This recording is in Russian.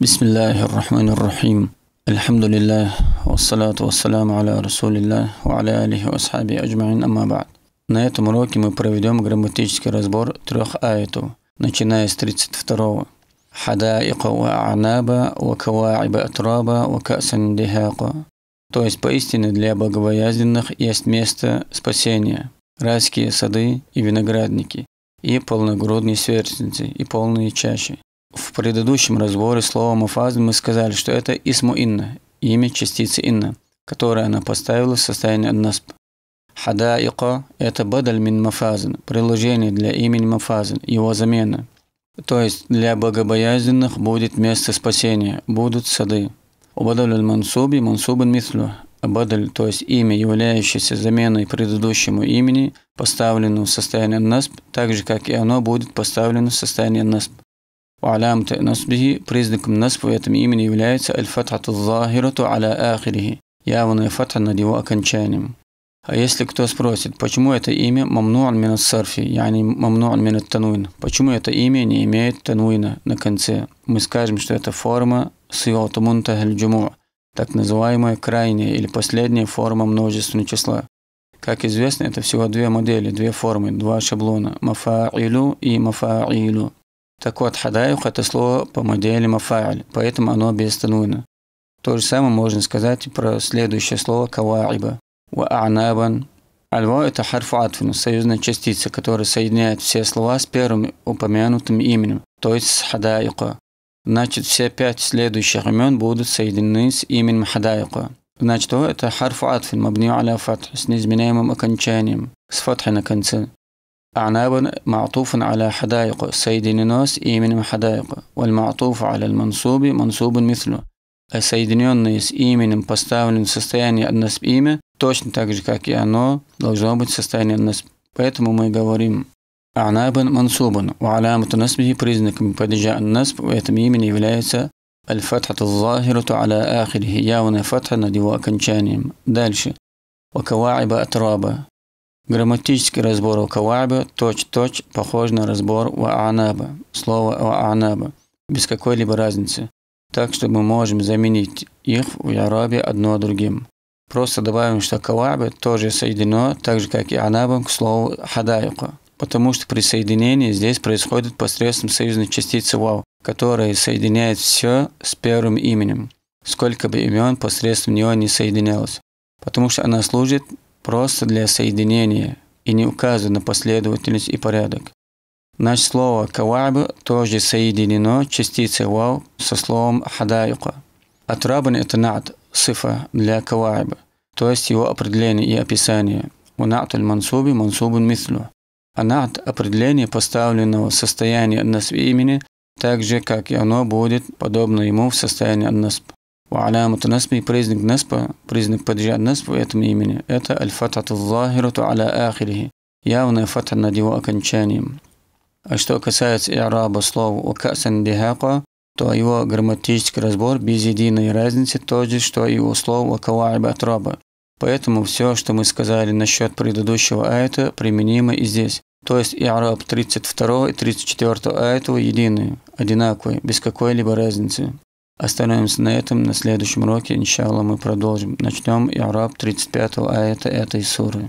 بسم الله الرحمن الرحيم الحمد لله والصلاة والسلام على رسول الله وعلى آله وأصحابه أجمعين أما بعد На этом уроке мы проведем грамматический разбор трех аятов, начиная с 32-го. «Хадаика ва а'наба ва атраба ва касан дихака». То есть, поистине для богобоязненных есть место спасения, райские сады и виноградники, и полногрудные сверстницы, и полные чаши, в предыдущем разборе слова «мафаз» мы сказали, что это «исму инна» – имя частицы «инна», которое она поставила в состояние «насб». «Хадаико» – это «бадаль мин мафазин» – приложение для имени мафазин, его замена. То есть для богобоязненных будет место спасения, будут сады. У «бадаль мансуби» – «мансубин мислю» – «бадаль», то есть имя, являющееся заменой предыдущему имени, поставлено в состояние «насб», так же, как и оно будет поставлено в состояние «насб» признаком насба в этом имени является аль-фатхату захирату аля ахирихи, явная фатха над его окончанием. А если кто спросит, почему это имя мамнуан мин сарфи, яни мамнуан мин тануин, почему это имя не имеет тануина на конце, мы скажем, что это форма сиоту мунтахаль джуму, так называемая крайняя или последняя форма множественного числа. Как известно, это всего две модели, две формы, два шаблона – мафаилю и мафаилю. Так вот, хадаих – это слово по модели мафааль, поэтому оно без То же самое можно сказать про следующее слово каваиба. Ва анабан. Альва – это харф атфин, союзная частица, которая соединяет все слова с первым упомянутым именем, то есть с хадаико. Значит, все пять следующих имен будут соединены с именем хадаико. Значит, это харф атфин, мабни аля фатх, с неизменяемым окончанием, с фатхой на конце. أعناب معطوف على حدائق سيد نينوس إي من حدائق والمعطوف على المنصوب منصوب مثله السيد نيونيس إي من مستوين состояние النسب إيمة точно так же как и оно النسب поэтому мы говорим أعناب منصوب وعلامة نسبه признак падежа النسب ويتم этом имени является الفتحة الظاهرة على آخره يا فتحة ندي وأكنشانهم دالشي وكواعب أترابة Грамматический разбор Каваба точь-точь похож на разбор Ваанаба, слова Ваанаба, без какой-либо разницы. Так что мы можем заменить их в Ярабе одно другим. Просто добавим, что Каваба тоже соединено, так же как и Анабам, к слову Хадайку, потому что при соединении здесь происходит посредством союзной частицы Вау, которая соединяет все с первым именем, сколько бы имен посредством него не соединялось, потому что она служит просто для соединения и не указывает на последовательность и порядок. Наше слово «каваб» тоже соединено частицей «вау» со словом «хадайка». Отрабан – это нат, сифа для «каваб», то есть его определение и описание. У нат мансуби мансубун мислю. А нат – определение поставленного состояния насв имени, так же, как и оно будет подобно ему в состоянии насб. وعلامة نسبه признак наспа, признак падежа наспа в этом имени – это аль-фатхату захируту аля ахирихи, явная фатха над его окончанием. А что касается ираба слов «укасан дихака», то его грамматический разбор без единой разницы тот же, что и у слов «вакаваиба атраба». Поэтому все, что мы сказали насчет предыдущего аята, применимо и здесь. То есть и араб 32 и 34 аяту едины, одинаковые, без какой-либо разницы. Остановимся на этом. На следующем уроке, иншалла, мы продолжим. Начнем Ираб 35-го это этой суры.